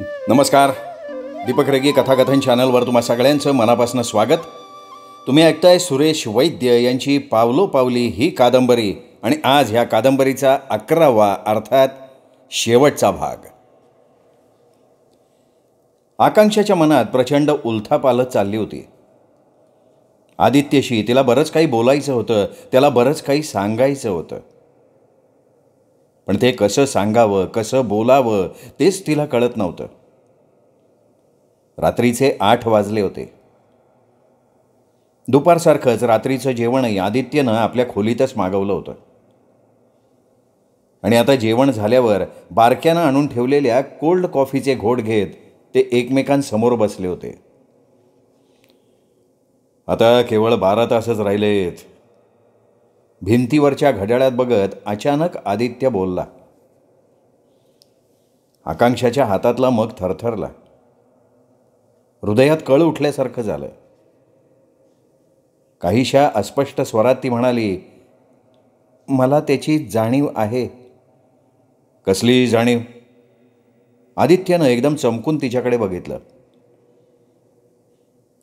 नमस्कार दीपक रेगी कथाकथन चॅनलवर तुम्हा सगळ्यांचं मनापासून स्वागत तुम्ही ऐकताय सुरेश वैद्य यांची पावलो पावली ही कादंबरी आणि आज ह्या कादंबरीचा अकरावा अर्थात शेवटचा भाग आकांक्षाच्या मनात प्रचंड उलथापालत चालली होती आदित्यशी तिला बरंच काही बोलायचं होतं त्याला बरंच काही सांगायचं होतं पण ते कसं सांगावं कसं बोलावं तेच तिला कळत नव्हतं रात्रीचे आठ वाजले होते दुपारसारखंच रात्रीचं जेवणही आदित्यनं आपल्या खोलीतच मागवलं होतं आणि आता जेवण झाल्यावर बारक्यानं आणून ठेवलेल्या कोल्ड कॉफीचे घोट घेत ते एकमेकांसमोर बसले होते आता केवळ बारा तासच राहिलेत भिंतीवरच्या घड्याळात बघत अचानक आदित्य बोलला आकांक्षाच्या हातातला मग थरथरला हृदयात कळ उठल्यासारखं झालं काहीशा अस्पष्ट स्वरात ती म्हणाली मला त्याची जाणीव आहे कसली जाणीव आदित्यनं एकदम चमकून तिच्याकडे बघितलं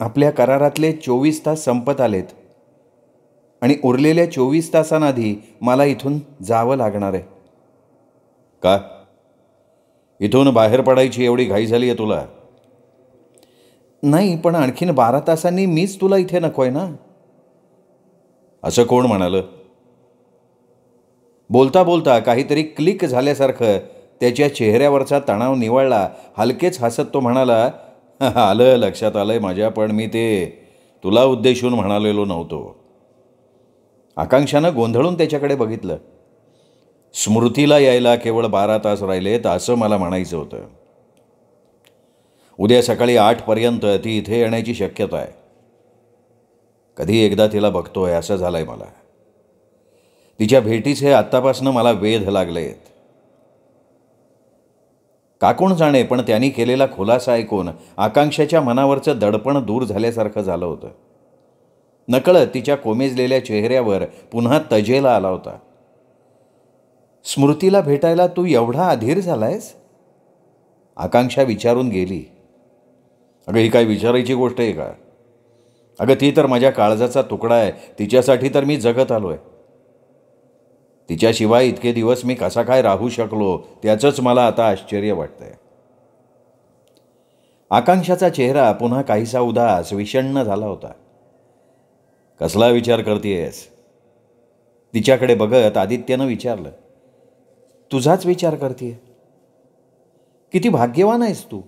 आपल्या करारातले चोवीस तास संपत आलेत आणि उरलेल्या चोवीस तासांआधी मला इथून जावं लागणार आहे का इथून बाहेर पडायची एवढी घाई झाली आहे तुला नाही पण आणखीन बारा तासांनी मीच तुला इथे नको आहे ना असं कोण म्हणाल बोलता बोलता काहीतरी क्लिक झाल्यासारखं त्याच्या चेहऱ्यावरचा तणाव निवळला हलकेच हसत तो म्हणाला आलं लक्षात आलंय माझ्या पण मी ते तुला उद्देशून म्हणालेलो नव्हतो आकांक्षानं गोंधळून त्याच्याकडे बघितलं स्मृतीला यायला केवळ बारा तास राहिलेत असं मला म्हणायचं होतं उद्या सकाळी आठपर्यंत ती इथे येण्याची शक्यता आहे कधी एकदा तिला बघतोय असं झालं आहे मला तिच्या भेटीचे आत्तापासनं मला वेध लागले आहेत काकूण जाणे पण त्यांनी केलेला खुलासा ऐकून आकांक्षाच्या मनावरचं दडपण दूर झाल्यासारखं झालं होतं नकळत तिच्या कोमेजलेल्या चेहऱ्यावर पुन्हा तजेला आला होता स्मृतीला भेटायला तू एवढा अधीर झालायस आकांक्षा विचारून गेली अगं ही काय विचारायची गोष्ट आहे का अगं ती तर माझ्या काळजाचा तुकडा आहे तिच्यासाठी तर मी जगत आलो आहे तिच्याशिवाय इतके दिवस मी कसा काय राहू शकलो त्याचंच मला आता आश्चर्य वाटतंय आकांक्षाचा चेहरा पुन्हा काहीसा उदास विषण्ण झाला होता कसला विचार करतेयस तिच्याकडे बघत आदित्यनं विचारलं तुझाच विचार करते किती भाग्यवान आहेस तू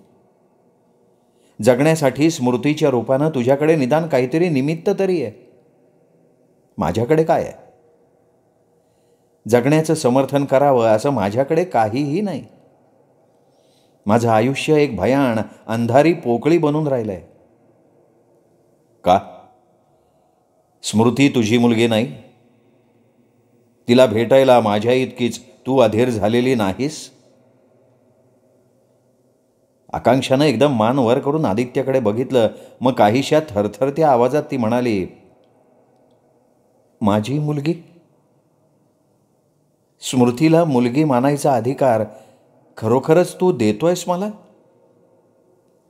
जगण्यासाठी स्मृतीच्या रूपानं तुझ्याकडे निदान काहीतरी निमित्त तरी आहे माझ्याकडे काय आहे जगण्याचं समर्थन करावं असं माझ्याकडे काहीही नाही माझं आयुष्य एक भयान अंधारी पोकळी बनून राहिलं का स्मृती तुझी मुलगी नाही तिला भेटायला माझ्या इतकीच तू अधीर झालेली नाहीस आकांक्षानं एकदम मान वर करून आदित्यकडे बघितलं मग काहीशा थरथरत्या आवाजात ती म्हणाली माझी मुलगी स्मृतीला मुलगी मानायचा अधिकार खरोखरच तू देतोयस मला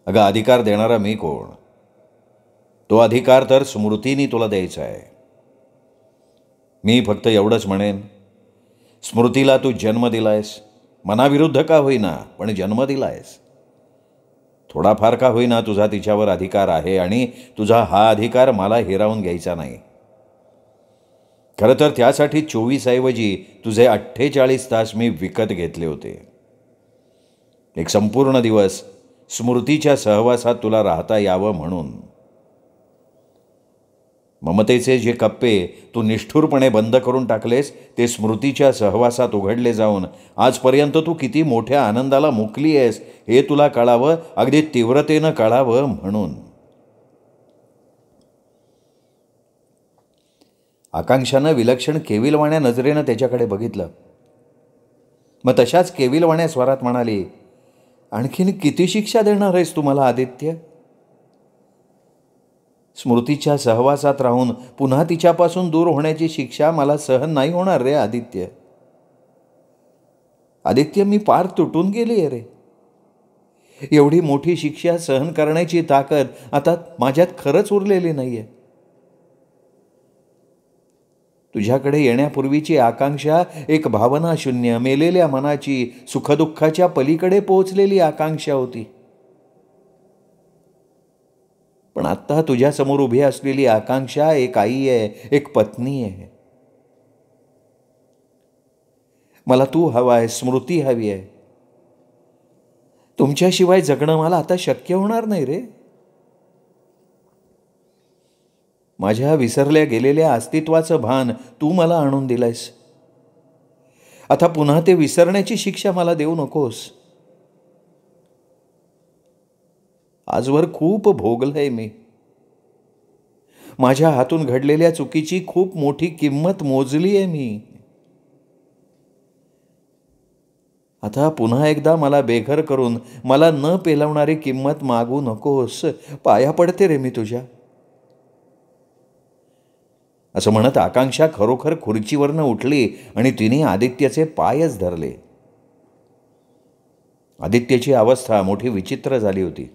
अगं अधिकार देणारा मी कोण तो अधिकार तर स्मृतीने तुला द्यायचा आहे मी फक्त एवढंच म्हणेन स्मृतीला तू जन्म दिलायस मनाविरुद्ध का होईना पण जन्म दिलायस थोडाफार का होईना तुझा तिच्यावर अधिकार आहे आणि तुझा हा अधिकार मला हिरावून घ्यायचा नाही खरं तर त्यासाठी चोवीसऐवजी तुझे अठ्ठेचाळीस तास मी विकत घेतले होते एक संपूर्ण दिवस स्मृतीच्या सहवासात तुला राहता यावं म्हणून ममतेचे जे कप्पे तू निष्ठुरपणे बंद करून टाकलेस ते स्मृतीच्या सहवासात उघडले जाऊन आजपर्यंत तू किती मोठ्या आनंदाला मुकली आहेस हे तुला कळावं अगदी तीव्रतेनं कळावं म्हणून आकांक्षानं विलक्षण केविलवाण्या नजरेनं त्याच्याकडे बघितलं मग तशाच केविलवाण्या स्वरात म्हणाली आणखीन किती शिक्षा देणार आहेस तुम्हाला आदित्य स्मृतीच्या सहवासात राहून पुन्हा तिच्यापासून दूर होण्याची शिक्षा मला सहन नाही होणार रे आदित्य आदित्य मी पार तुटून गेली आहे रे एवढी मोठी शिक्षा सहन करण्याची ताकद आता माझ्यात खरंच उरलेली नाहीये तुझ्याकडे येण्यापूर्वीची आकांक्षा एक भावनाशून्य मेलेल्या मनाची सुखदुःखाच्या पलीकडे पोहोचलेली आकांक्षा होती पण आत्ता तुझ्यासमोर उभी असलेली आकांक्षा एक आई आहे एक पत्नी आहे मला तू हवा आहे स्मृती हवी आहे तुमच्याशिवाय जगणं मला आता शक्य होणार नाही रे माझ्या विसरल्या गेलेल्या अस्तित्वाचं भान तू मला आणून दिलंयस आता पुन्हा ते विसरण्याची शिक्षा मला देऊ नकोस आजवर खूप भोगलंय मी माझ्या हातून घडलेल्या चुकीची खूप मोठी किंमत मोजली आहे मी आता पुन्हा एकदा मला बेघर करून मला न पेलवणारी किंमत मागू नकोस पाया पडते रे मी तुझ्या असं म्हणत आकांक्षा खरोखर खुर्चीवरनं उठली आणि तिने आदित्यचे पायच धरले आदित्यची अवस्था मोठी विचित्र झाली होती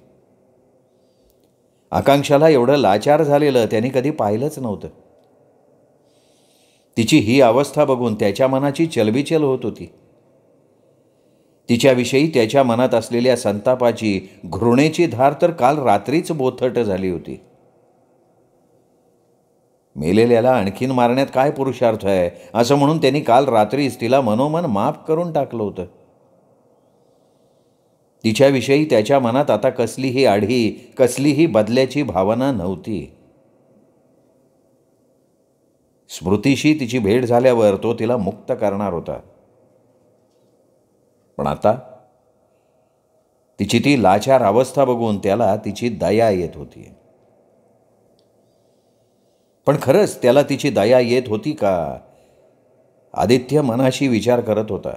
आकांक्षाला एवढं लाचार झालेलं त्याने कधी पाहिलंच नव्हतं तिची ही अवस्था बघून त्याच्या मनाची चलबिचल होत होती तिच्याविषयी त्याच्या मनात असलेल्या संतापाची घृणेची धार तर काल रात्रीच बोथट झाली होती मेलेल्याला आणखीन मारण्यात काय पुरुषार्थ आहे असं म्हणून त्यांनी काल रात्रीच तिला मनोमन माफ करून टाकलं होतं तिच्याविषयी त्याच्या मनात आता कसलीही आढी कसलीही बदल्याची भावना नव्हती स्मृतीशी तिची भेट झाल्यावर तो तिला मुक्त करणार होता पण आता तिची ती लाचार अवस्था बघून त्याला तिची दया येत होती पण खरंच त्याला तिची दया येत होती का आदित्य मनाशी विचार करत होता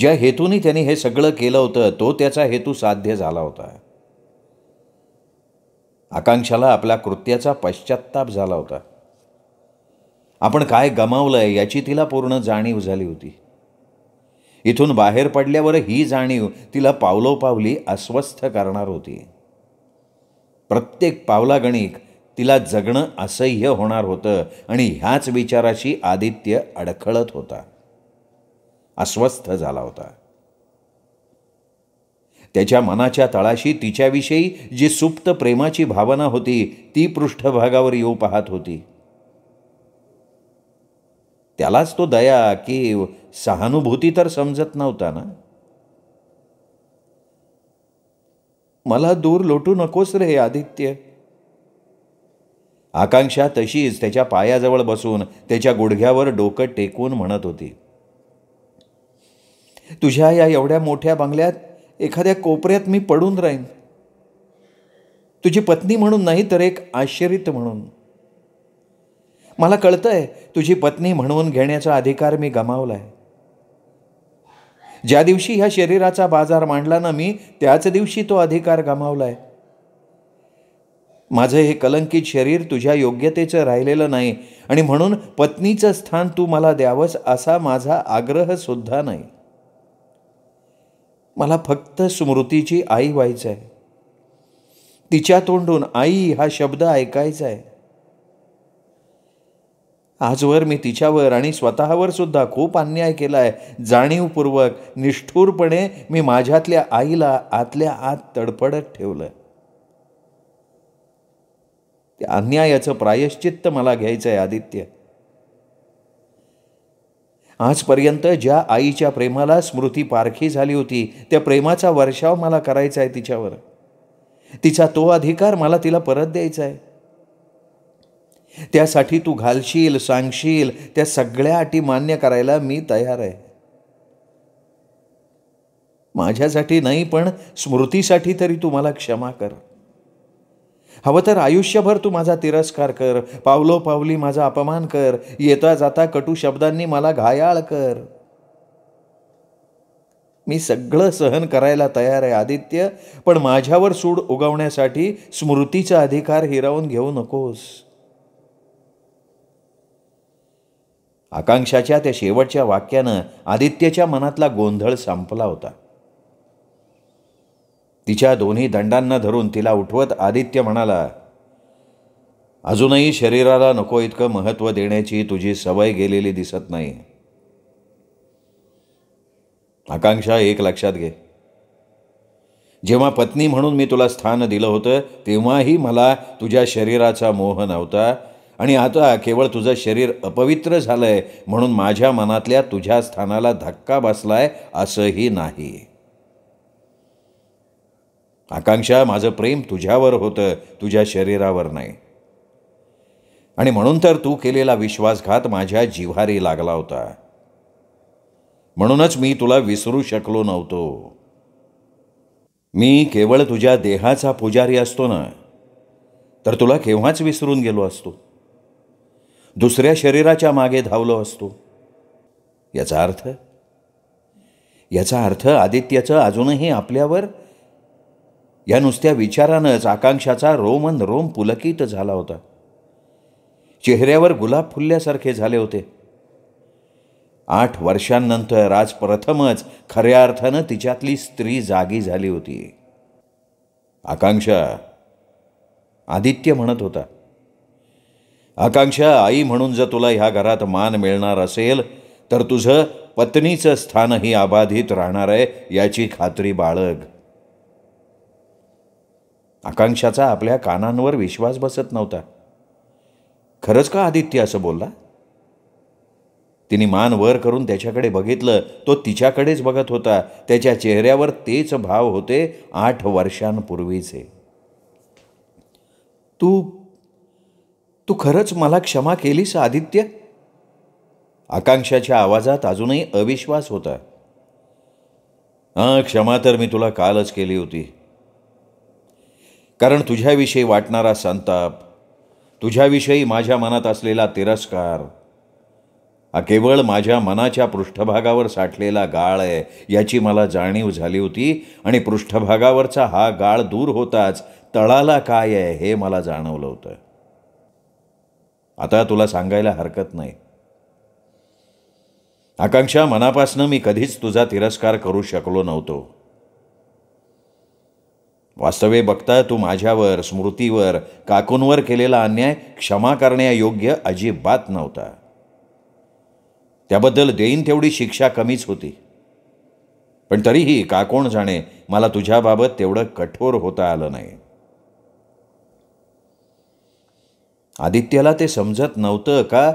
ज्या हेतूने त्यांनी हे सगळं केलं होतं तो त्याचा हेतू साध्य झाला होता आकांक्षाला आपल्या कृत्याचा पश्चाताप झाला होता आपण काय गमावलंय याची तिला पूर्ण जाणीव झाली होती इथून बाहेर पडल्यावर ही जाणीव तिला पावलोपावली अस्वस्थ करणार होती प्रत्येक पावलागणिक तिला जगणं असह्य होणार होतं आणि ह्याच विचाराशी आदित्य अडखळत होता अस्वस्थ झाला होता त्याच्या मनाच्या तळाशी तिच्याविषयी जी सुप्त प्रेमाची भावना होती ती पृष्ठभागावर येऊ पाहत होती त्यालाच तो दया की सहानुभूती तर समजत नव्हता ना मला दूर लोटू नकोस रे आदित्य आकांक्षा तशीच त्याच्या पायाजवळ बसून त्याच्या गुडघ्यावर डोकं टेकून म्हणत होती तुझ्या या एवढ्या मोठ्या बंगल्यात एखाद्या कोपऱ्यात मी पडून राहीन तुझी पत्नी म्हणून नाही तर एक आश्चर्यित म्हणून मला कळतं आहे तुझी पत्नी म्हणून घेण्याचा अधिकार मी गमावला आहे ज्या दिवशी ह्या शरीराचा बाजार मांडला ना मी त्याच दिवशी तो अधिकार गमावला आहे माझं हे कलंकित शरीर तुझ्या योग्यतेचं राहिलेलं नाही आणि म्हणून पत्नीचं स्थान तू मला द्यावंस असा माझा आग्रहसुद्धा नाही मला फक्त स्मृतीची आई व्हायचं आहे तिच्या तोंडून आई हा शब्द ऐकायचा आहे आजवर मी तिच्यावर आणि स्वतःवर सुद्धा खूप अन्याय केला आहे जाणीवपूर्वक निष्ठूरपणे मी माझ्यातल्या आईला आतल्या आत तडफडत ठेवलं त्या अन्यायाचं प्रायश्चित्त मला घ्यायचं आहे आदित्य आजपर्यंत ज्या आईच्या प्रेमाला स्मृती पारखी झाली होती त्या प्रेमाचा वर्षाव मला करायचा आहे तिच्यावर तिचा तो अधिकार मला तिला परत द्यायचा आहे त्यासाठी तू घालशील सांगशील त्या सगळ्या अटी मान्य करायला मी तयार आहे माझ्यासाठी नाही पण स्मृतीसाठी तरी तू मला क्षमा कर हवं तर आयुष्यभर तू माझा तिरस्कार कर पावलो पावली माझा अपमान कर येता जाता कटू शब्दांनी मला घायाळ कर मी सगळं सहन करायला तयार आहे आदित्य पण माझ्यावर सूड उगवण्यासाठी स्मृतीचा अधिकार हिरावून घेऊ नकोस आकांक्षाच्या त्या शेवटच्या वाक्यानं आदित्यच्या मनातला गोंधळ संपला होता तिच्या दोन्ही दंडांना धरून तिला उठवत आदित्य म्हणाला अजूनही शरीराला नको इतकं महत्त्व देण्याची तुझी सवय गेलेली दिसत नाही आकांक्षा एक लक्षात घे जेव्हा पत्नी म्हणून मी तुला स्थान दिलं होतं तेव्हाही मला तुझ्या शरीराचा मोह नव्हता आणि आता केवळ तुझं शरीर अपवित्र झालं आहे म्हणून माझ्या मनातल्या तुझ्या स्थानाला धक्का बसला आहे असंही नाही आकांक्षा माझं प्रेम तुझ्यावर होतं तुझ्या शरीरावर नाही आणि म्हणून तर तू केलेला विश्वासघात माझ्या जिव्हारी लागला होता म्हणूनच मी तुला विसरू शकलो नव्हतो मी केवळ तुझ्या देहाचा पुजारी असतो ना तर तुला केव्हाच विसरून गेलो असतो दुसऱ्या शरीराच्या मागे धावलो असतो याचा अर्थ याचा अर्थ आदित्याचं अजूनही आपल्यावर या नुसत्या विचारानंच आकांक्षाचा रोमन रोम पुलकित झाला होता चेहऱ्यावर गुलाब फुलल्यासारखे झाले होते आठ वर्षांनंतर आज प्रथमच खऱ्या अर्थानं तिच्यातली स्त्री जागी झाली होती आकांक्षा आदित्य म्हणत होता आकांक्षा आई म्हणून जर तुला ह्या घरात मान मिळणार असेल तर तुझं पत्नीचं स्थानही अबाधित राहणार आहे याची खात्री बाळग आकांक्षाचा आपल्या कानांवर विश्वास बसत नव्हता खरंच का आदित्य असं बोलला तिने मान वर करून त्याच्याकडे बघितलं तो तिच्याकडेच बघत होता त्याच्या चेहऱ्यावर तेच भाव होते आठ वर्षांपूर्वीचे तू तू खरंच मला क्षमा केलीस आदित्य आकांक्षाच्या आवाजात अजूनही अविश्वास होता हां क्षमा तर मी तुला कालच केली होती कारण तुझ्याविषयी वाटणारा संताप तुझ्याविषयी माझ्या मनात असलेला तिरस्कार हा केवळ माझ्या मनाच्या पृष्ठभागावर साठलेला गाळ आहे याची मला जाणीव झाली होती आणि पृष्ठभागावरचा हा गाळ दूर होताच तळाला काय आहे हे मला जाणवलं होतं आता तुला सांगायला हरकत नाही आकांक्षा मनापासनं मी कधीच तुझा तिरस्कार करू शकलो नव्हतो वास्तवे बघता तू माझ्यावर स्मृतीवर काकूंवर केलेला अन्याय क्षमा करण्यायोग्य अजिबात नव्हता त्याबद्दल देईन तेवढी शिक्षा कमीच होती पण तरीही काकोण जाणे मला तुझ्याबाबत तेवढं कठोर होता आलं नाही आदित्यला ते समजत नव्हतं का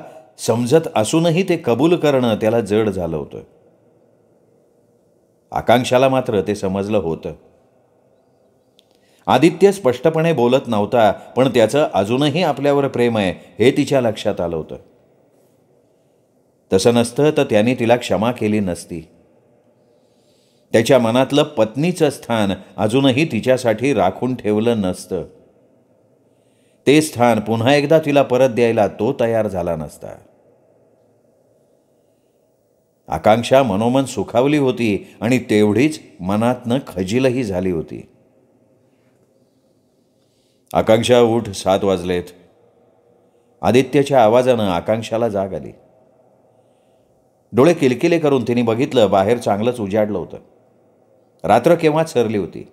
समजत असूनही ते कबूल करणं त्याला जड झालं होतं आकांक्षाला मात्र ते समजलं होतं आदित्य स्पष्टपणे बोलत नव्हता पण त्याचं अजूनही आपल्यावर प्रेम आहे हे तिच्या लक्षात आलं होतं तसं नसतं तर त्यांनी तिला क्षमा केली नसती त्याच्या मनातलं पत्नीचं स्थान अजूनही तिच्यासाठी राखून ठेवलं नसतं ते स्थान पुन्हा एकदा तिला परत द्यायला तो तयार झाला नसता आकांक्षा मनोमन सुखावली होती आणि तेवढीच मनातनं खजीलही झाली होती आकांक्षा उठ सात वाजलेत आदित्यच्या आवाजानं आकांक्षाला जाग आली डोळे किलकिले करून तिने बघितलं बाहेर चांगलंच उजाडलं होतं रात्र केव्हाच सरली होती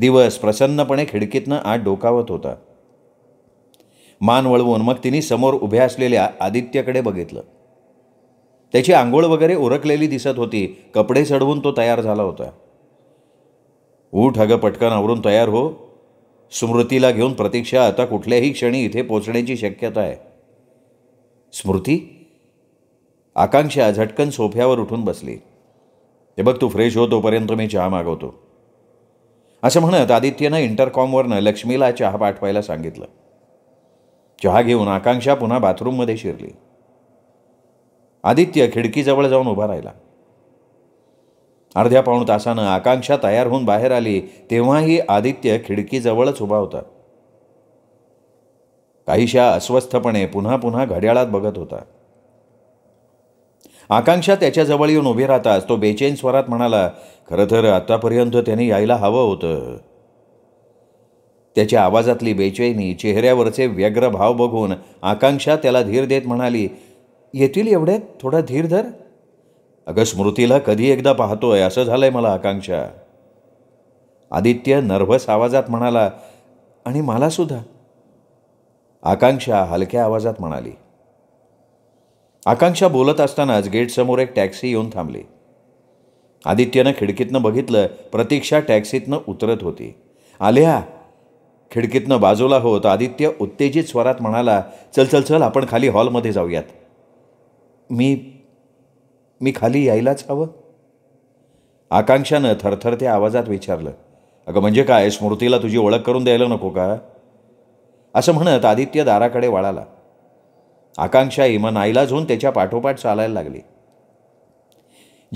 दिवस प्रसन्नपणे खिडकीतनं आत डोकावत होता मान वळवून मग तिने समोर उभ्या असलेल्या आदित्यकडे बघितलं त्याची आंघोळ वगैरे उरकलेली दिसत होती कपडे चढवून तो तयार झाला होता उठ अगं पटकन आवरून तयार हो स्मृतीला घेऊन प्रतीक्षा आता कुठल्याही क्षणी इथे पोचण्याची शक्यता आहे स्मृती आकांक्षा झटकन सोफ्यावर उठून बसली हे बघ तू फ्रेश हो तोपर्यंत मी चहा मागवतो असं म्हणत आदित्यनं इंटरकॉमवरनं लक्ष्मीला चहा पाठवायला सांगितलं चहा घेऊन आकांक्षा पुन्हा बाथरूममध्ये शिरली आदित्य खिडकीजवळ जाऊन उभा राहिला अर्ध्या पाऊण तासानं आकांक्षा तयार होऊन बाहेर आली तेव्हाही आदित्य खिडकीजवळच उभा होता काहीशा अस्वस्थपणे पुन्हा पुन्हा घड्याळात बघत होता आकांक्षा त्याच्याजवळ येऊन उभी राहताच तो बेचैन स्वरात म्हणाला खरं तर आतापर्यंत त्याने यायला हवं होतं त्याच्या आवाजातली बेचैनी चेहऱ्यावरचे व्यग्र भाव बघून आकांक्षा त्याला धीर देत म्हणाली येतील एवढ्यात थोडा धीर धर अगं स्मृतीला कधी एकदा पाहतोय असं झालंय मला आकांक्षा आदित्य नर्व्हस आवाजात म्हणाला आणि मला सुद्धा आकांक्षा हलक्या आवाजात म्हणाली आकांक्षा बोलत असतानाच गेटसमोर एक टॅक्सी येऊन थांबली आदित्यनं खिडकीतनं बघितलं प्रतीक्षा टॅक्सीतनं उतरत होती आल्या खिडकीतनं बाजूला होत आदित्य उत्तेजित स्वरात म्हणाला चल चल चल आपण खाली हॉलमध्ये जाऊयात मी मी खाली यायलाच हवं आकांक्षानं थरथरत्या आवाजात विचारलं अगं म्हणजे काय स्मृतीला तुझी ओळख करून द्यायला नको का असं म्हणत आदित्य दाराकडे वळाला आकांक्षा इमा नाईलाज होऊन त्याच्या पाठोपाठ चालायला लागली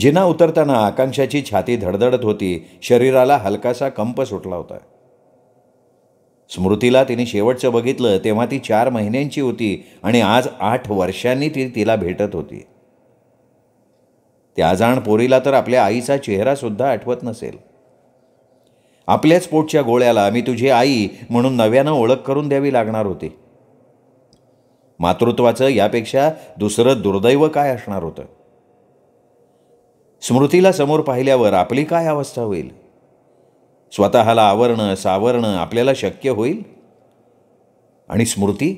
जिना उतरताना आकांक्षाची छाती धडधडत होती शरीराला हलकासा कंप सुटला होता स्मृतीला तिने शेवटचं बघितलं तेव्हा ती चार महिन्यांची होती आणि आज आठ वर्षांनी ती तिला भेटत होती त्या जाण पोरीला तर आपल्या आईचा चेहरासुद्धा आठवत नसेल आपल्याच पोटच्या गोळ्याला मी तुझी आई म्हणून नव्यानं ओळख करून द्यावी लागणार होती मातृत्वाचं यापेक्षा दुसरं दुर्दैव काय असणार होतं स्मृतीला समोर पाहिल्यावर आपली काय अवस्था होईल स्वतःला आवरणं सावरणं आपल्याला शक्य होईल आणि स्मृती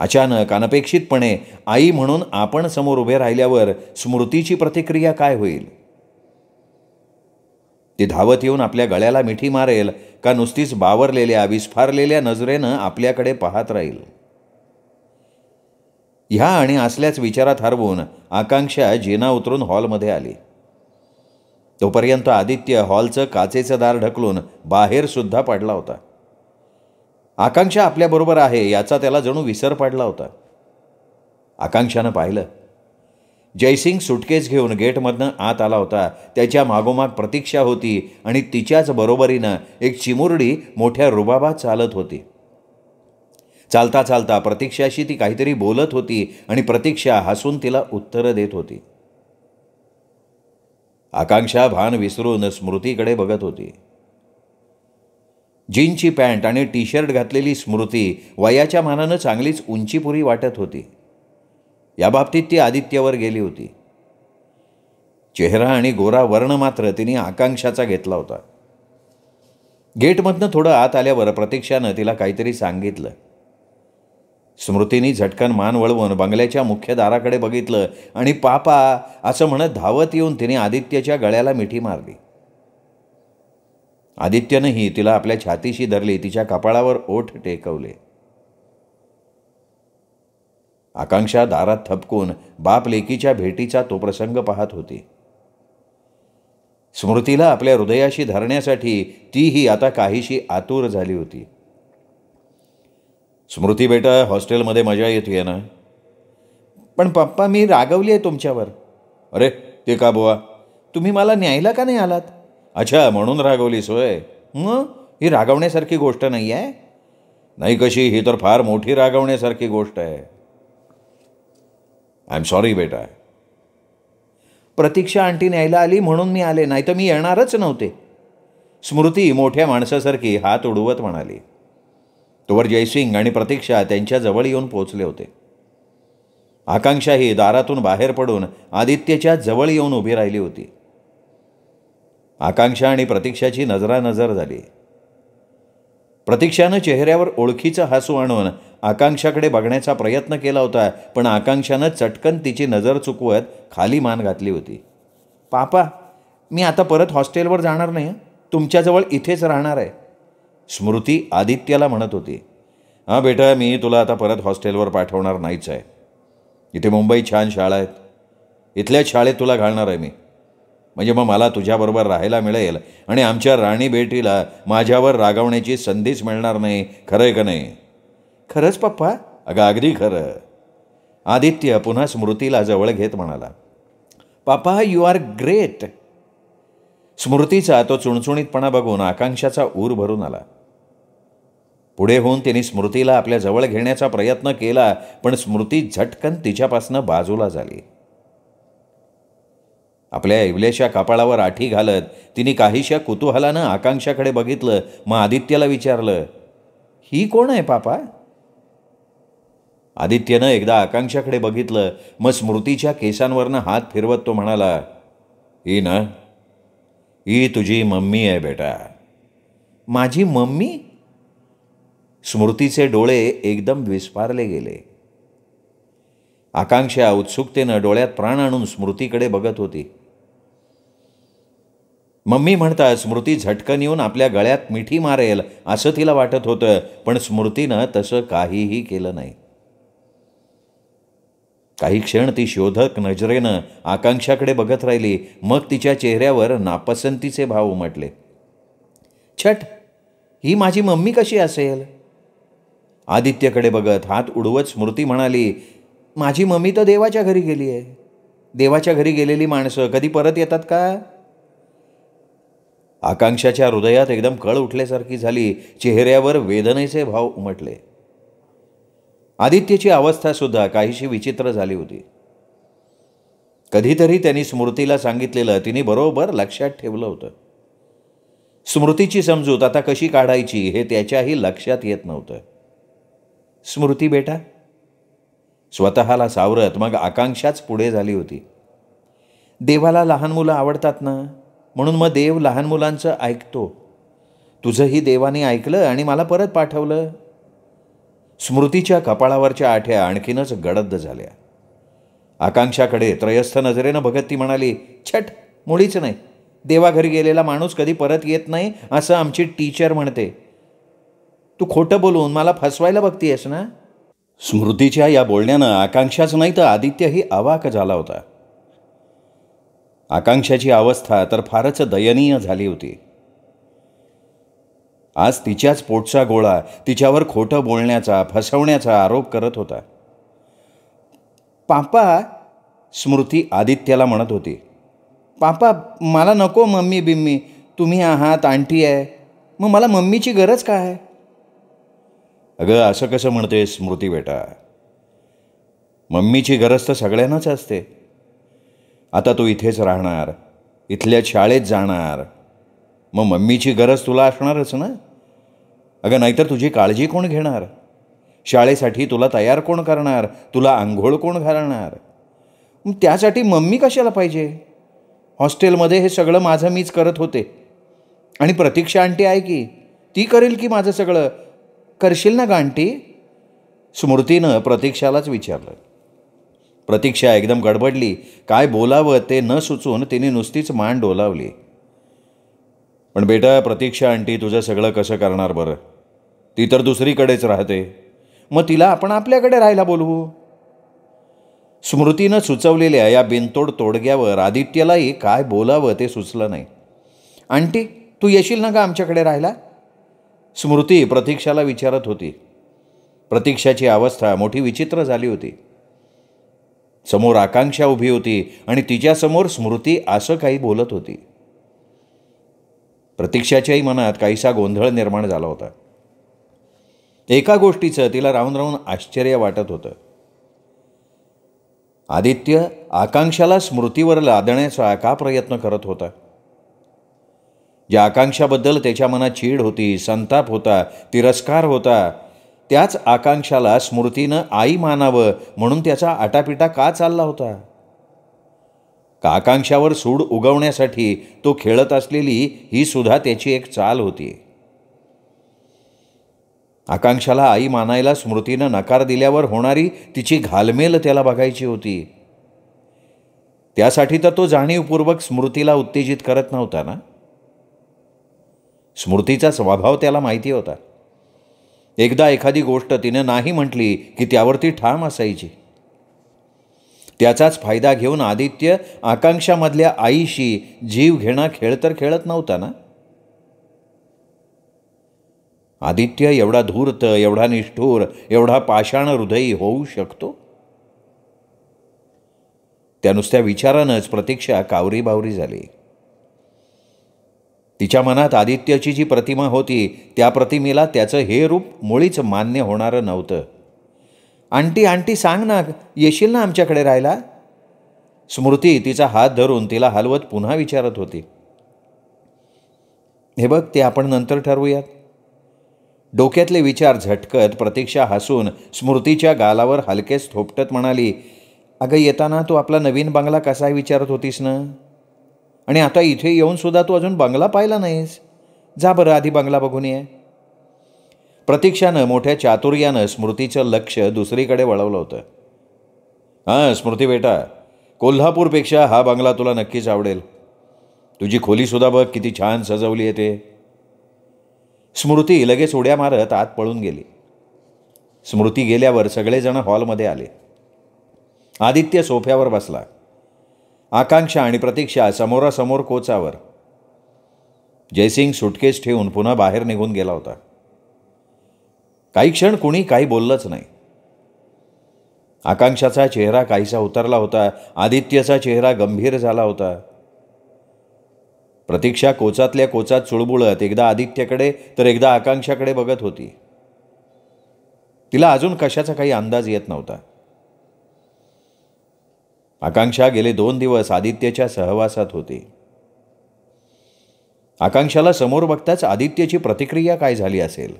अचानक अनपेक्षितपणे आई म्हणून आपण समोर उभे राहिल्यावर स्मृतीची प्रतिक्रिया काय होईल ती धावत येऊन आपल्या गळ्याला मिठी मारेल का नुसतीच बावरलेल्या विस्फारलेल्या नजरेनं आपल्याकडे पाहत राहील ह्या आणि असल्याच विचारात हरवून आकांक्षा जेना उतरून हॉलमध्ये आली तोपर्यंत आदित्य हॉलचं काचेचं दार ढकलून बाहेरसुद्धा पडला होता आकांक्षा आपल्याबरोबर आहे याचा त्याला जणू विसर पडला होता आकांक्षानं पाहिलं जयसिंग सुटकेस घेऊन गेटमधनं आत आला होता त्याच्या मागोमाग प्रतीक्षा होती आणि तिच्याच बरोबरीनं एक चिमुरडी मोठ्या रुबाबात चालत होती चालता चालता प्रतीक्षाशी ती काहीतरी बोलत होती आणि प्रतीक्षा हसून तिला उत्तरं देत होती आकांक्षा भान विसरून स्मृतीकडे बघत होती जीनची पॅन्ट आणि टी शर्ट घातलेली स्मृती वयाच्या मानानं चांगलीच उंचीपुरी वाटत होती या बाबतीत ती आदित्यवर गेली होती चेहरा आणि गोरा वर्ण मात्र तिने आकांक्षाचा घेतला होता गेटमधनं थोडं आत आल्यावर प्रतीक्षानं तिला काहीतरी सांगितलं स्मृतीने झटकन मान वळवून बंगल्याच्या मुख्य दाराकडे बघितलं आणि पापा असं म्हणत धावत येऊन तिने आदित्यच्या गळ्याला मिठी मारली आदित्यनंही तिला आपल्या छातीशी धरली तिच्या कपाळावर ओठ टेकवले आकांक्षा दारात थपकून बाप लेकीच्या भेटीचा तो प्रसंग पाहत होती स्मृतीला आपल्या हृदयाशी धरण्यासाठी तीही आता काहीशी आतुर झाली होती स्मृती बेटा हॉस्टेलमध्ये मजा आहे ना पण पप्पा मी रागवली आहे तुमच्यावर अरे ते का बुवा तुम्ही मला न्यायला का नाही आलात अच्छा म्हणून रागवली सोय मग ही रागवण्यासारखी गोष्ट नाही आहे नाही कशी ही तर फार मोठी रागवण्यासारखी गोष्ट आहे आय एम सॉरी बेटा प्रतीक्षा आंटी न्यायला आली म्हणून मी आले नाही तर मी येणारच नव्हते स्मृती मोठ्या माणसासारखी हात उडवत म्हणाली तोवर जयसिंग आणि प्रतीक्षा त्यांच्याजवळ येऊन पोचले होते आकांक्षाही दारातून बाहेर पडून आदित्यच्या जवळ येऊन उभी राहिली होती आकांक्षा आणि प्रतीक्षाची नजरानजर झाली प्रतीक्षानं चेहऱ्यावर ओळखीचं हसू आणून आकांक्षाकडे बघण्याचा प्रयत्न केला होता पण आकांक्षानं चटकन तिची नजर चुकवत खाली मान घातली होती पापा मी आता परत हॉस्टेलवर जाणार नाही तुमच्याजवळ इथेच राहणार आहे स्मृती आदित्यला म्हणत होती हां बेटा मी तुला आता परत हॉस्टेलवर पाठवणार नाहीच आहे इथे मुंबई छान शाळा आहेत इथल्या शाळेत तुला घालणार आहे मी म्हणजे मग मला तुझ्याबरोबर राहायला मिळेल आणि आमच्या राणी बेटीला माझ्यावर रागावण्याची संधीच मिळणार नाही खरं आहे का नाही खरंच पप्पा अगं अगदी खरं आदित्य पुन्हा स्मृतीला जवळ घेत म्हणाला पापा यू आर ग्रेट स्मृतीचा तो चुणचुणीतपणा बघून आकांक्षाचा ऊर भरून आला पुढे होऊन तिने स्मृतीला आपल्या जवळ घेण्याचा प्रयत्न केला पण स्मृती झटकन तिच्यापासनं बाजूला झाली आपल्या इवल्याच्या कपाळावर आठी घालत तिने काहीशा कुतूहलानं आकांक्षाकडे बघितलं मग आदित्यला विचारलं ही कोण आहे पापा आदित्यनं एकदा आकांक्षाकडे बघितलं मग स्मृतीच्या केसांवरनं हात फिरवत तो म्हणाला ही ना ही तुझी मम्मी आहे बेटा माझी मम्मी स्मृतीचे डोळे एकदम विस्फारले गेले आकांक्षा उत्सुकतेनं डोळ्यात प्राण आणून स्मृतीकडे बघत होती मम्मी म्हणतात स्मृती झटकन येऊन आपल्या गळ्यात मिठी मारेल असं तिला वाटत होतं पण स्मृतीनं तसं काहीही केलं नाही काही क्षण ती शोधक नजरेनं आकांक्षाकडे बघत राहिली मग तिच्या चेहऱ्यावर नापसंतीचे भाव उमटले छट ही माझी मम्मी कशी असेल आदित्यकडे बघत हात उडवत स्मृती म्हणाली माझी मम्मी तर देवाच्या घरी गेली आहे देवाच्या घरी गेलेली माणसं कधी परत येतात का आकांक्षाच्या हृदयात एकदम कळ उठल्यासारखी झाली चेहऱ्यावर वेदनेचे भाव उमटले आदित्यची अवस्था सुद्धा काहीशी विचित्र झाली होती कधीतरी त्यांनी स्मृतीला सांगितलेलं तिने बरोबर लक्षात ठेवलं होतं स्मृतीची समजूत आता कशी काढायची हे त्याच्याही लक्षात येत नव्हतं स्मृती बेटा स्वतःला सावरत मग आकांक्षाच पुढे झाली होती देवाला लहान मुलं आवडतात ना म्हणून मग देव लहान मुलांचं ऐकतो तुझंही देवाने ऐकलं आणि मला परत पाठवलं स्मृतीच्या कपाळावरच्या आठ्या आणखीनच गडद्द झाल्या आकांक्षाकडे त्रयस्थ नजरेनं भगत ती म्हणाली छट मुळीच नाही देवाघरी गेलेला माणूस कधी परत येत नाही असं आमची टीचर म्हणते तू खोटं बोलून मला फसवायला बघतीयस ना स्मृतीच्या या बोलण्यानं आकांक्षाच नाही तर आदित्यही अवाक झाला होता आकांक्षाची अवस्था तर फारच दयनीय झाली होती आज तिच्याच पोटचा गोळा तिच्यावर खोटं बोलण्याचा फसवण्याचा आरोप करत होता पापा स्मृती आदित्यला म्हणत होती पापा मला नको मम्मी बिम्मी तुम्ही आहात आंटी आहे मग मला मम्मीची गरज काय अगं असं कसं म्हणते स्मृती बेटा मम्मीची गरज तर सगळ्यांनाच असते आता तू इथेच राहणार इथल्या शाळेत जाणार मग मम्मीची गरज तुला असणारच ना अगं नाहीतर तुझी काळजी कोण घेणार शाळेसाठी तुला तयार कोण करणार तुला आंघोळ कोण घालणार मग त्यासाठी मम्मी कशाला पाहिजे हॉस्टेलमध्ये हे सगळं माझं मीच करत होते आणि प्रतीक्षा आंटी आहे की ती करेल की माझं सगळं करशील ना गांटी आंटी स्मृतीनं प्रतीक्षालाच विचारलं प्रतीक्षा एकदम गडबडली काय बोलावं ते न सुचून तिने नुसतीच मान डोलावली पण बेटा प्रतीक्षा आंटी तुझं सगळं कसं करणार बरं ती तर दुसरीकडेच राहते मग तिला आपण आपल्याकडे राहायला बोलवू स्मृतीनं सुचवलेल्या या बिनतोड तोडग्यावर आदित्यलाही काय बोलावं ते सुचलं नाही आंटी तू येशील ना का आमच्याकडे राहायला स्मृती प्रतीक्षाला विचारत होती प्रतीक्षाची अवस्था मोठी विचित्र झाली होती समोर आकांक्षा उभी होती आणि तिच्यासमोर स्मृती असं काही बोलत होती प्रतीक्षाच्याही मनात काहीसा गोंधळ निर्माण झाला होता एका गोष्टीचं तिला राहून राहून आश्चर्य वाटत होतं आदित्य आकांक्षाला स्मृतीवर लादण्याचा का प्रयत्न करत होता ज्या आकांक्षाबद्दल त्याच्या मनात चीड होती संताप होता तिरस्कार होता त्याच आकांक्षाला स्मृतीनं आई मानावं म्हणून त्याचा आटापिटा का चालला होता का आकांक्षावर सूड उगवण्यासाठी तो खेळत असलेली ही सुद्धा त्याची एक चाल होती आकांक्षाला आई मानायला स्मृतीनं नकार दिल्यावर होणारी तिची घालमेल त्याला बघायची होती त्यासाठी तर तो जाणीवपूर्वक स्मृतीला उत्तेजित करत नव्हता ना स्मृतीचा स्वभाव त्याला माहिती होता एकदा एखादी गोष्ट तिने नाही म्हटली की त्यावरती ठाम असायची त्याचाच फायदा घेऊन आदित्य आकांक्षामधल्या आईशी जीव घेणा खेळ तर खेळत नव्हता ना आदित्य एवढा धूर्त एवढा निष्ठूर एवढा पाषाण हृदयी होऊ शकतो त्या नुसत्या विचारानंच प्रतीक्षा कावरी बावरी झाली तिच्या मनात आदित्यची जी प्रतिमा होती त्या प्रतिमेला त्याचं हे रूप मुळीच मान्य होणारं नव्हतं आंटी आंटी सांग ना येशील ना आमच्याकडे राहायला स्मृती तिचा हात धरून तिला हलवत पुन्हा विचारत होती हे बघ ते आपण नंतर ठरवूयात डोक्यातले विचार झटकत प्रतीक्षा हसून स्मृतीच्या गालावर हलकेच थोपटत म्हणाली अगं येताना तू आपला नवीन बंगला कसा विचारत होतीस ना आणि आता इथे येऊन सुद्धा तू अजून बंगला पाहिला नाहीस जा बरं आधी बंगला बघून ये प्रतीक्षानं मोठ्या चातुर्यानं स्मृतीचं लक्ष दुसरीकडे वळवलं होतं हां स्मृती बेटा कोल्हापूरपेक्षा हा बंगला तुला नक्कीच आवडेल तुझी खोलीसुद्धा बघ किती छान सजवली आहे ते स्मृती लगेच उड्या मारत आत पळून गेली स्मृती गेल्यावर सगळेजण हॉलमध्ये आले आदित्य सोफ्यावर बसला आकांक्षा आणि प्रतीक्षा समोरासमोर कोचावर जयसिंग सुटकेस ठेवून पुन्हा बाहेर निघून गेला होता काही क्षण कुणी काही बोललंच नाही आकांक्षाचा चेहरा काहीसा उतरला होता आदित्यचा चेहरा गंभीर झाला होता प्रतीक्षा कोचातल्या कोचात चुळबुळत एकदा आदित्यकडे तर एकदा आकांक्षाकडे बघत होती तिला अजून कशाचा काही अंदाज येत नव्हता आकांक्षा गेले दोन दिवस आदित्यच्या सहवासात होती आकांक्षाला समोर बघताच आदित्यची प्रतिक्रिया काय झाली असेल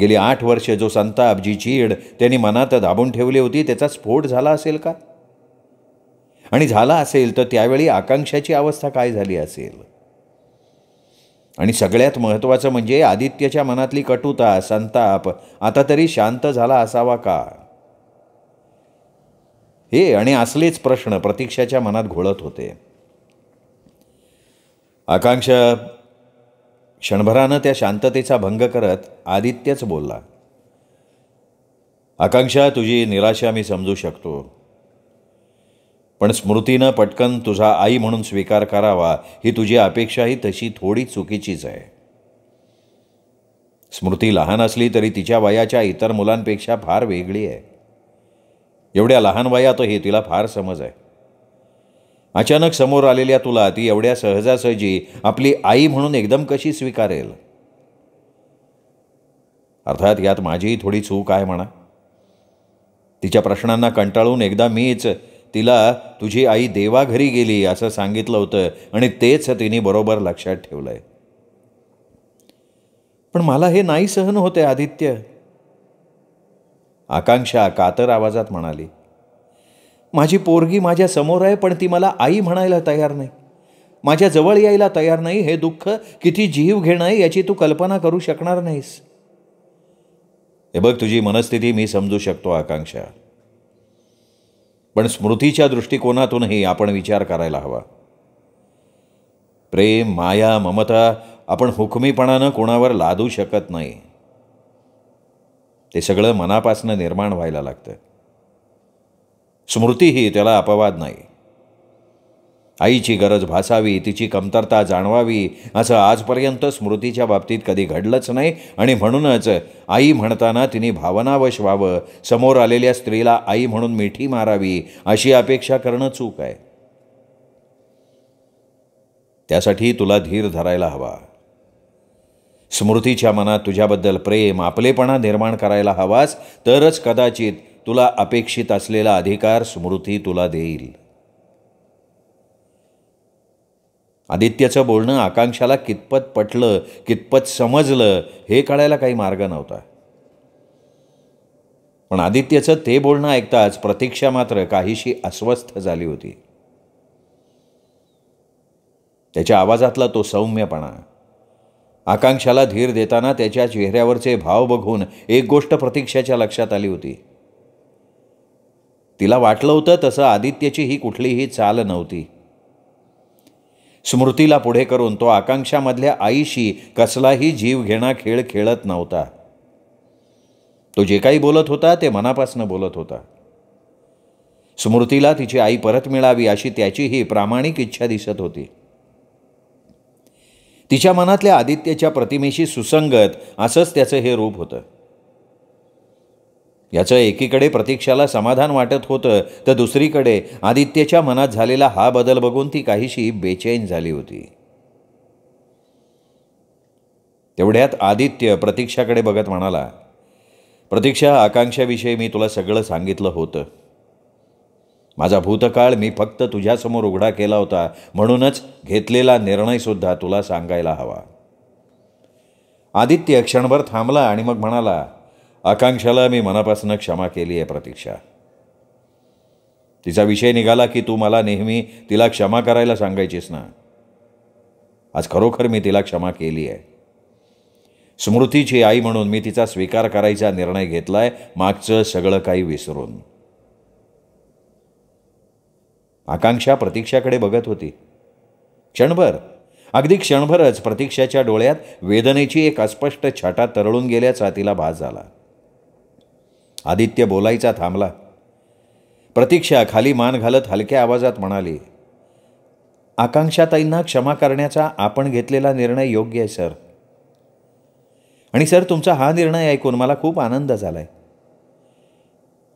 गेली आठ वर्षे जो संतापजी चीड त्यांनी मनात दाबून ठेवली होती त्याचा स्फोट झाला असेल का आणि झाला असेल तर त्यावेळी आकांक्षाची अवस्था काय झाली असेल आणि सगळ्यात महत्त्वाचं म्हणजे आदित्यच्या मनातली कटुता संताप आता तरी शांत झाला असावा का हे आणि असलेच प्रश्न प्रतीक्षाच्या मनात घोळत होते आकांक्षा क्षणभरानं त्या शांततेचा भंग करत आदित्यच बोलला आकांक्षा तुझी निराशा मी समजू शकतो पण स्मृतीनं पटकन तुझा आई म्हणून स्वीकार करावा ही तुझी अपेक्षाही तशी थोडी चुकीचीच आहे स्मृती लहान असली तरी तिच्या वयाच्या इतर मुलांपेक्षा फार वेगळी आहे एवढ्या लहान वयातही तिला फार समज आहे अचानक समोर आलेल्या तुला ती एवढ्या सहजासहजी आपली आई म्हणून एकदम कशी स्वीकारेल अर्थात यात माझीही थोडी चूक आहे म्हणा तिच्या प्रश्नांना कंटाळून एकदा मीच तिला तुझी आई देवाघरी गेली असं सांगितलं होतं आणि तेच तिने बरोबर लक्षात ठेवलं आहे पण मला हे नाही सहन होते आदित्य आकांक्षा कातर आवाजात म्हणाली माझी पोरगी माझ्या समोर आहे पण ती मला आई म्हणायला तयार नाही माझ्या जवळ यायला तयार नाही हे दुःख किती जीव घेणं आहे याची तू कल्पना करू शकणार नाहीस हे बघ तुझी मनस्थिती मी समजू शकतो आकांक्षा पण स्मृतीच्या दृष्टिकोनातूनही आपण विचार करायला हवा प्रेम माया ममता आपण हुकमीपणानं कोणावर लादू शकत नाही ते सगळं मनापासनं निर्माण व्हायला लागतं स्मृतीही त्याला अपवाद नाही आईची गरज भासावी तिची कमतरता जाणवावी असं आजपर्यंत स्मृतीच्या बाबतीत कधी घडलंच नाही आणि म्हणूनच आई म्हणताना तिने भावनावश व्हावं समोर आलेल्या स्त्रीला आई म्हणून मिठी मारावी अशी अपेक्षा करणं चूक आहे त्यासाठी तुला धीर धरायला हवा स्मृतीच्या मनात तुझ्याबद्दल प्रेम आपलेपणा निर्माण करायला हवास तरच कदाचित तुला अपेक्षित असलेला अधिकार स्मृती तुला देईल आदित्याचं बोलणं आकांक्षाला कितपत पटलं कितपत समजलं हे कळायला काही मार्ग नव्हता पण आदित्याचं ते बोलणं ऐकताच प्रतीक्षा मात्र काहीशी अस्वस्थ झाली होती त्याच्या आवाजातला तो सौम्यपणा आकांक्षाला धीर देताना त्याच्या चेहऱ्यावरचे भाव बघून एक गोष्ट प्रतीक्षाच्या लक्षात आली होती तिला वाटलं होतं तसं आदित्यची ही कुठलीही चाल नव्हती स्मृतीला पुढे करून तो आकांक्षामधल्या आईशी कसलाही जीव घेणा खेळ खेळत नव्हता तो जे काही बोलत होता ते मनापासनं बोलत होता स्मृतीला तिची आई परत मिळावी अशी त्याचीही प्रामाणिक इच्छा दिसत होती तिच्या मनातल्या आदित्यच्या प्रतिमेशी सुसंगत असंच त्याचं हे रूप होतं याचं एकीकडे प्रतीक्षाला समाधान वाटत होतं तर दुसरीकडे आदित्यच्या मनात झालेला हा बदल बघून ती काहीशी बेचैन झाली होती तेवढ्यात आदित्य प्रतीक्षाकडे बघत म्हणाला प्रतीक्षा आकांक्षाविषयी मी तुला सगळं सांगितलं होतं माझा भूतकाळ मी फक्त तुझ्यासमोर उघडा केला होता म्हणूनच घेतलेला निर्णयसुद्धा तुला सांगायला हवा आदित्य क्षणभर थांबला आणि मग म्हणाला आकांक्षाला मी मनापासून क्षमा केली आहे प्रतीक्षा तिचा विषय निघाला की तू मला नेहमी तिला क्षमा करायला सांगायचीस ना आज खरोखर मी तिला क्षमा केली आहे स्मृतीची आई म्हणून मी तिचा स्वीकार करायचा निर्णय घेतलाय मागचं सगळं काही विसरून आकांक्षा प्रतीक्षाकडे बघत होती क्षणभर अगदी क्षणभरच प्रतीक्षाच्या डोळ्यात वेदनेची एक अस्पष्ट छाटा तरळून गेल्याचा तिला भास झाला आदित्य बोलायचा थांबला प्रतीक्षा खाली मान घालत हलक्या आवाजात म्हणाली आकांक्षाताईंना क्षमा करण्याचा आपण घेतलेला निर्णय योग्य आहे सर आणि सर तुमचा हा निर्णय ऐकून मला खूप आनंद झाला आहे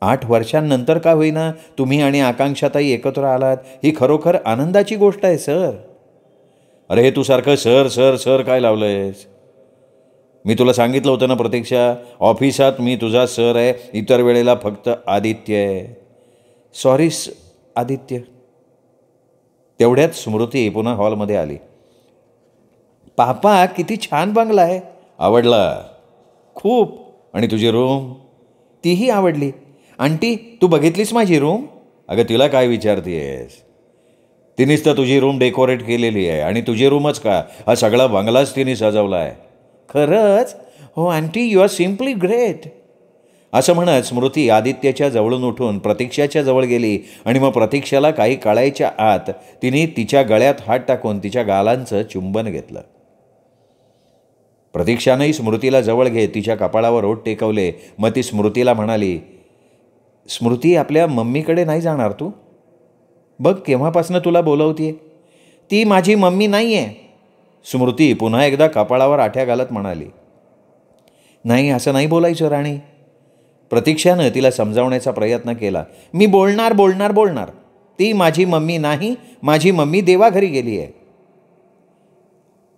आठ वर्षांनंतर का होईना तुम्ही आणि आकांक्षाताई एकत्र आलात ही खरोखर आनंदाची गोष्ट आहे सर अरे हे तू सारखं सर सर सर काय लावलं आहेस मी तुला सांगितलं होतं ना प्रतीक्षा ऑफिसात मी तुझा सर आहे इतर वेळेला फक्त आदित्य आहे सॉरी आदित्य तेवढ्यात स्मृती पुन्हा हॉलमध्ये आली पापा किती छान बंगला आहे आवडला खूप आणि तुझी रूम तीही आवडली आंटी तू बघितलीस माझी रूम अगं तिला काय विचारतेयस तिनेच तर तुझी रूम डेकोरेट केलेली आहे आणि तुझी रूमच का हा सगळा बंगलाच तिने सजवला आहे खरंच हो aunty you are simply great असं म्हणत स्मृती आदित्यच्या जवळून उठून प्रतीक्षाच्या जवळ गेली आणि मग प्रतीक्षाला काही कळायच्या आत तिने तिच्या गळ्यात हात टाकून तिच्या गालांचं चुंबन घेतलं प्रतीक्षानंही स्मृतीला जवळ घेत तिच्या कपाळावर ओठ टेकवले मग ती स्मृतीला म्हणाली स्मृती आपल्या मम्मीकडे नाही जाणार तू बघ केव्हापासनं तुला बोलवतीये ती माझी मम्मी नाही आहे स्मृती पुन्हा एकदा कपाळावर आठ्या घालत म्हणाली नाही असं नाही बोलायचं राणी प्रतीक्षानं तिला समजावण्याचा प्रयत्न केला मी बोलणार बोलणार बोलणार ती माझी मम्मी नाही माझी मम्मी देवाघरी गेली आहे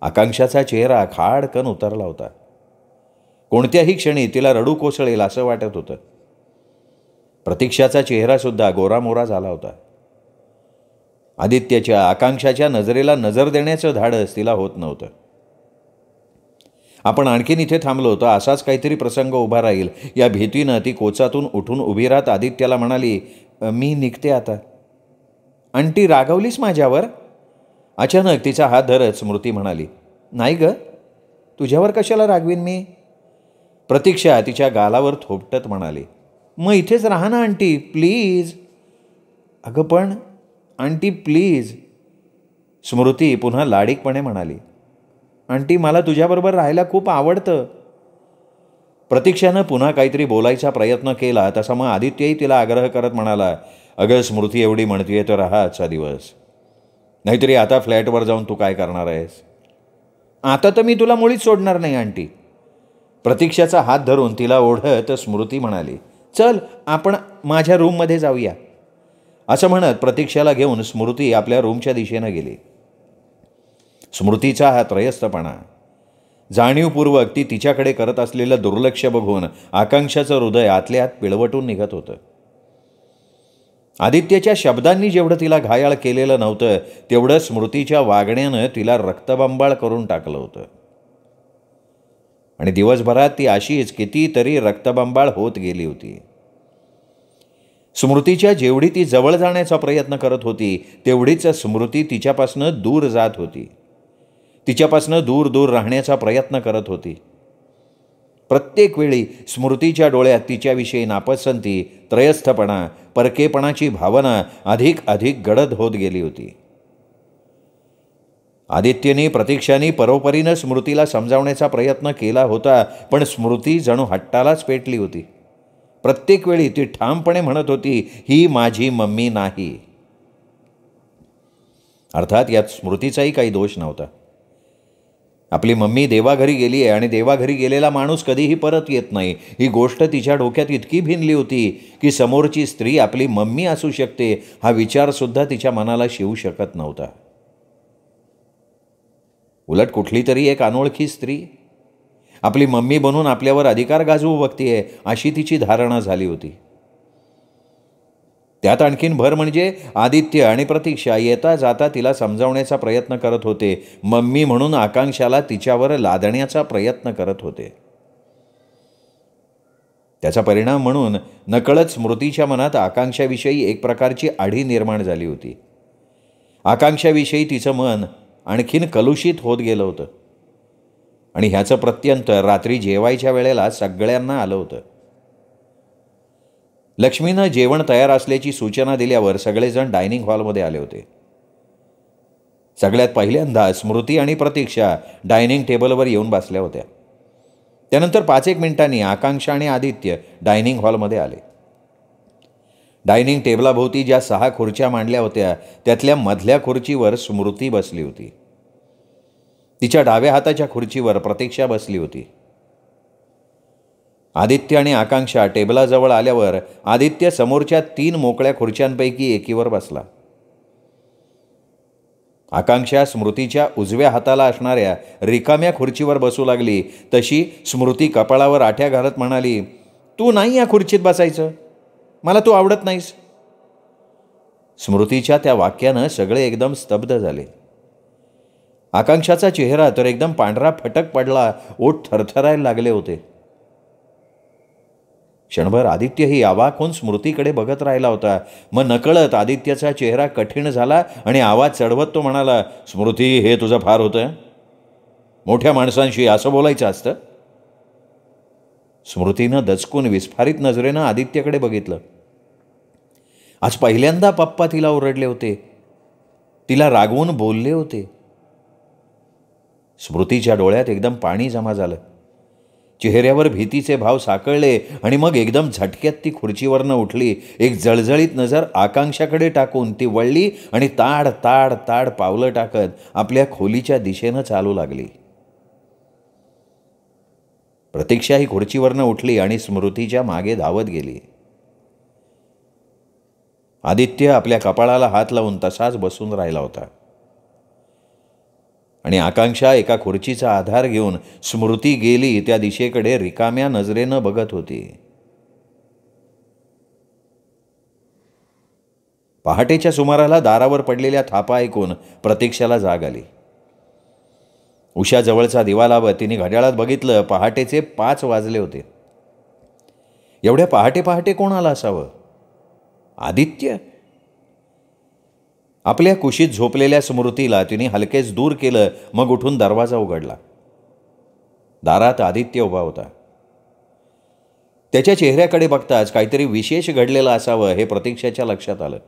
आकांक्षाचा चेहरा खाडकन उतरला होता कोणत्याही क्षणी तिला रडू कोसळेल असं वाटत होतं प्रतीक्षाचा चेहरासुद्धा गोरामोरा झाला होता आदित्याच्या आकांक्षाच्या नजरेला नजर देण्याचं धाडस तिला होत नव्हतं आपण आणखीन इथे थांबलो होतो असाच काहीतरी प्रसंग उभा राहील या भीतीनं ती कोचातून उठून उभी राहत आदित्याला म्हणाली मी निघते आता आणटी ती रागवलीस माझ्यावर अचानक तिचा हात धरत स्मृती म्हणाली नाही ग तुझ्यावर कशाला रागवीन मी प्रतीक्षा तिच्या गालावर थोपटत म्हणाली मग इथेच राहा ना आंटी प्लीज अगं पण आंटी प्लीज स्मृती पुन्हा लाडीकपणे म्हणाली आंटी मला तुझ्याबरोबर राहायला खूप आवडतं प्रतीक्षानं पुन्हा काहीतरी बोलायचा प्रयत्न केला तसा मग आदित्यही तिला आग्रह करत म्हणाला अगं स्मृती एवढी म्हणतीये तर राहा आजचा दिवस नाहीतरी आता फ्लॅटवर जाऊन तू काय करणार आहेस आता तर मी तुला मुळीच सोडणार नाही आंटी प्रतीक्षाचा हात धरून तिला ओढत स्मृती म्हणाली चल आपण माझ्या रूममध्ये जाऊया असं म्हणत प्रतीक्षाला घेऊन स्मृती आपल्या रूमच्या दिशेनं गेली स्मृतीचा हा त्रयस्थपणा जाणीवपूर्वक ती तिच्याकडे करत असलेलं दुर्लक्ष बघून आकांक्षाचं हृदय आतल्या आत पिळवटून निघत होतं आदित्यच्या शब्दांनी जेवढं तिला घायाळ केलेलं नव्हतं तेवढं स्मृतीच्या वागण्यानं तिला रक्तबंबाळ करून टाकलं होतं आणि दिवसभरात ती अशीच कितीतरी रक्तबंबाळ होत गेली होती स्मृतीच्या जेवढी ती जवळ जाण्याचा प्रयत्न करत होती तेवढीच स्मृती तिच्यापासनं दूर जात होती तिच्यापासनं दूर दूर राहण्याचा प्रयत्न करत होती प्रत्येक वेळी स्मृतीच्या डोळ्यात तिच्याविषयी नापसंती त्रयस्थपणा परकेपणाची भावना अधिक अधिक गडद होत गेली होती आदित्यने प्रतीक्षाने परोपरीनं स्मृतीला समजावण्याचा प्रयत्न केला होता पण स्मृती जणू हट्टालाच पेटली होती प्रत्येक वेळी ती ठामपणे म्हणत होती ही माझी मम्मी नाही अर्थात यात स्मृतीचाही काही दोष नव्हता आपली मम्मी देवाघरी गेली आहे आणि देवाघरी गेलेला माणूस कधीही परत येत नाही ही गोष्ट तिच्या डोक्यात इतकी भिनली होती की समोरची स्त्री आपली मम्मी असू शकते हा विचारसुद्धा तिच्या मनाला शिवू शकत नव्हता उलट कुठली तरी एक अनोळखी स्त्री आपली मम्मी बनून आपल्यावर अधिकार गाजवू बघतीये अशी तिची धारणा झाली होती त्यात आणखीन भर म्हणजे आदित्य आणि प्रतीक्षा येता जाता तिला समजावण्याचा प्रयत्न करत होते मम्मी म्हणून आकांक्षाला तिच्यावर लादण्याचा प्रयत्न करत होते त्याचा परिणाम म्हणून नकळत स्मृतीच्या मनात आकांक्षाविषयी एक प्रकारची आढी निर्माण झाली होती आकांक्षाविषयी तिचं मन आणखीन कलुषित होत गेलं होतं आणि ह्याचं प्रत्यंतर रात्री जेवायच्या वेळेला सगळ्यांना आलं होतं लक्ष्मीनं जेवण तयार असल्याची सूचना दिल्यावर सगळेजण डायनिंग हॉलमध्ये आले होते सगळ्यात पहिल्यांदा स्मृती आणि प्रतीक्षा डायनिंग टेबलवर येऊन बसल्या होत्या त्यानंतर पाच एक मिनिटांनी आकांक्षा आणि आदित्य डायनिंग हॉलमध्ये आले डायनिंग टेबलाभोवती ज्या सहा खुर्च्या मांडल्या होत्या त्यातल्या मधल्या खुर्चीवर स्मृती बसली होती तिच्या डाव्या हाताच्या खुर्चीवर प्रतीक्षा बसली होती आदित्य आणि आकांक्षा टेबलाजवळ आल्यावर आदित्य समोरच्या तीन मोकळ्या खुर्च्यांपैकी एकीवर बसला आकांक्षा स्मृतीच्या उजव्या हाताला असणाऱ्या रिकाम्या खुर्चीवर बसू लागली तशी स्मृती कपाळावर आठ्या घालत म्हणाली तू नाही या खुर्चीत बसायचं मला तू आवडत नाहीस स्मृतीच्या त्या वाक्यानं सगळे एकदम स्तब्ध झाले आकांक्षाचा चेहरा तर एकदम पांढरा फटक पडला ओठ थरथरायला लागले होते क्षणभर आदित्यही आवाक होऊन स्मृतीकडे बघत राहिला होता मग नकळत आदित्यचा चेहरा कठीण झाला आणि आवाज चढवत तो म्हणाला स्मृती हे तुझं फार होतं मोठ्या माणसांशी असं बोलायचं असतं स्मृतीनं दचकून विस्फारित नजरेनं आदित्यकडे बघितलं आज पहिल्यांदा पप्पा तिला ओरडले होते तिला रागवून बोलले होते स्मृतीच्या डोळ्यात एकदम पाणी जमा झालं चेहऱ्यावर भीतीचे भाव साकळले आणि मग एकदम झटक्यात ती खुर्चीवरनं उठली एक जळजळीत नजर आकांक्षाकडे टाकून ती वळली आणि ताड ताड ताड पावलं टाकत आपल्या खोलीच्या दिशेनं चालू लागली प्रतीक्षा ही खुर्चीवरनं उठली आणि स्मृतीच्या मागे धावत गेली आदित्य आपल्या कपाळाला हात लावून तसाच बसून राहिला होता आणि आकांक्षा एका खुर्चीचा आधार घेऊन स्मृती गेली त्या दिशेकडे रिकाम्या नजरेनं बघत होती पहाटेच्या सुमाराला दारावर पडलेल्या थापा ऐकून प्रतीक्षाला जाग आली उषा जवळचा दिवा लावत तिने घड्याळात बघितलं पहाटेचे पाच वाजले होते एवढ्या पहाटे पहाटे कोण आला असावं आदित्य आपल्या कुशीत झोपलेल्या स्मृतीला तिने हलकेच दूर केलं मग उठून दरवाजा उघडला दारात आदित्य उभा होता त्याच्या चेहऱ्याकडे बघताच काहीतरी विशेष घडलेलं असावं हे प्रतीक्षाच्या लक्षात आलं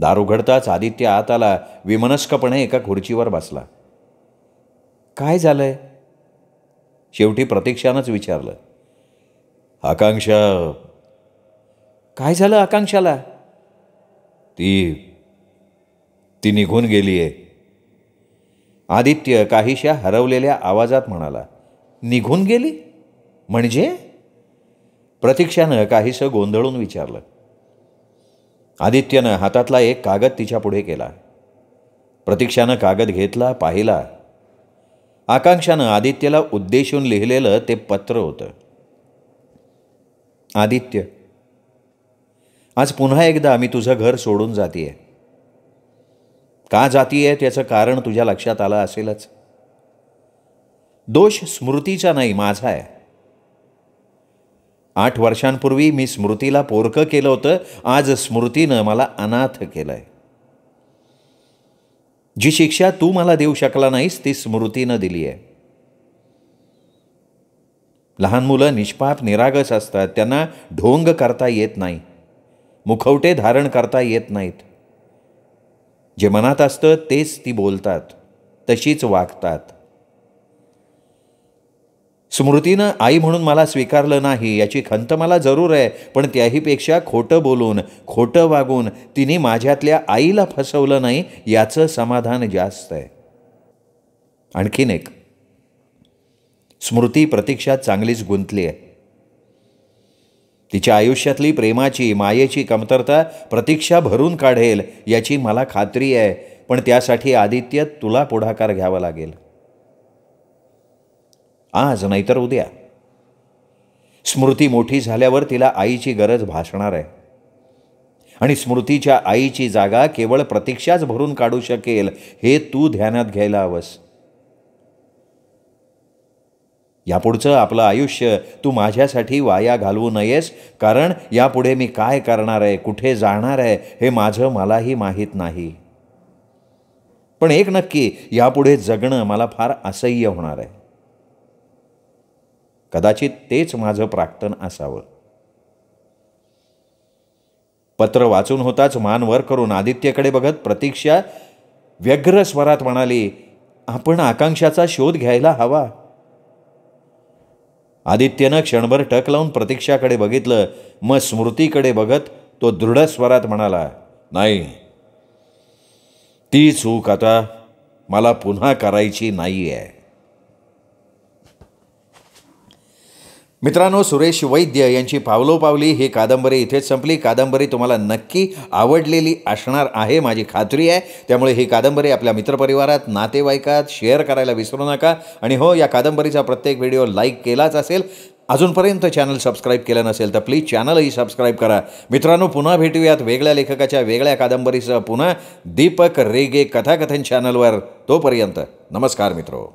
दार उघडताच आदित्य आत आला विमनस्कपणे एका खुर्चीवर बसला काय झालंय शेवटी प्रतीक्षानंच विचारलं आकांक्षा काय झालं आकांक्षाला ती ती निघून गेली आहे आदित्य काहीशा हरवलेल्या आवाजात म्हणाला निघून गेली म्हणजे प्रतीक्षानं काहीसं गोंधळून विचारलं आदित्यनं हातातला एक कागद तिच्या पुढे केला प्रतीक्षानं कागद घेतला पाहिला आकांक्षानं आदित्यला उद्देशून लिहिलेलं ते पत्र होतं आदित्य आज पुन्हा एकदा मी तुझं घर सोडून जातीये का जातीये त्याचं कारण तुझ्या लक्षात आलं असेलच दोष स्मृतीचा नाही माझा आहे आठ वर्षांपूर्वी मी स्मृतीला पोरकं केलं होतं आज स्मृतीनं मला अनाथ केलं आहे जी शिक्षा तू मला देऊ शकला नाहीस ती स्मृतीनं दिली आहे लहान मुलं निष्पाप निरागस असतात त्यांना ढोंग करता येत नाही मुखवटे धारण करता येत नाहीत जे मनात असतं तेच ती बोलतात तशीच वागतात स्मृतीनं आई म्हणून मला स्वीकारलं नाही याची खंत मला जरूर आहे पण त्याहीपेक्षा खोटं बोलून खोटं वागून तिने माझ्यातल्या आईला फसवलं नाही याचं समाधान जास्त आहे आणखीन एक स्मृती प्रतीक्षात चांगलीच गुंतली आहे तिच्या आयुष्यातली प्रेमाची मायेची कमतरता प्रतीक्षा भरून काढेल याची मला खात्री आहे पण त्यासाठी आदित्य तुला पुढाकार घ्यावा लागेल आज नाहीतर उद्या स्मृती मोठी झाल्यावर तिला आईची गरज भासणार आहे आणि स्मृतीच्या आईची जागा केवळ प्रतीक्षाच भरून काढू शकेल हे तू ध्यानात घ्यायला हवंस यापुढचं आपलं आयुष्य तू माझ्यासाठी वाया घालवू नयेस कारण यापुढे मी काय करणार आहे कुठे जाणार आहे हे माझं मलाही माहीत नाही पण एक नक्की यापुढे जगणं मला फार असह्य होणार आहे कदाचित तेच माझं प्राक्तन असावं पत्र वाचून होताच मान वर करून आदित्यकडे बघत प्रतीक्षा व्यग्र स्वरात म्हणाली आपण आकांक्षाचा शोध घ्यायला हवा आदित्यनं क्षणभर टक लावून प्रतीक्षाकडे बघितलं मग स्मृतीकडे बघत तो दृढ स्वरात म्हणाला नाही ती चूक आता मला पुन्हा करायची नाही आहे मित्रांनो सुरेश वैद्य यांची पावलोपावली ही कादंबरी इथेच संपली कादंबरी तुम्हाला नक्की आवडलेली असणार आहे माझी खात्री आहे त्यामुळे ही कादंबरी आपल्या मित्रपरिवारात नातेवाईकात शेअर करायला विसरू नका आणि हो या कादंबरीचा प्रत्येक व्हिडिओ लाईक केलाच असेल अजूनपर्यंत चॅनल सबस्क्राईब केलं नसेल तर प्लीज चॅनलही सबस्क्राईब करा मित्रांनो पुन्हा भेटूयात वेगळ्या लेखकाच्या वेगळ्या कादंबरीसह पुन्हा दीपक रेगे कथाकथन चॅनलवर तोपर्यंत नमस्कार मित्रो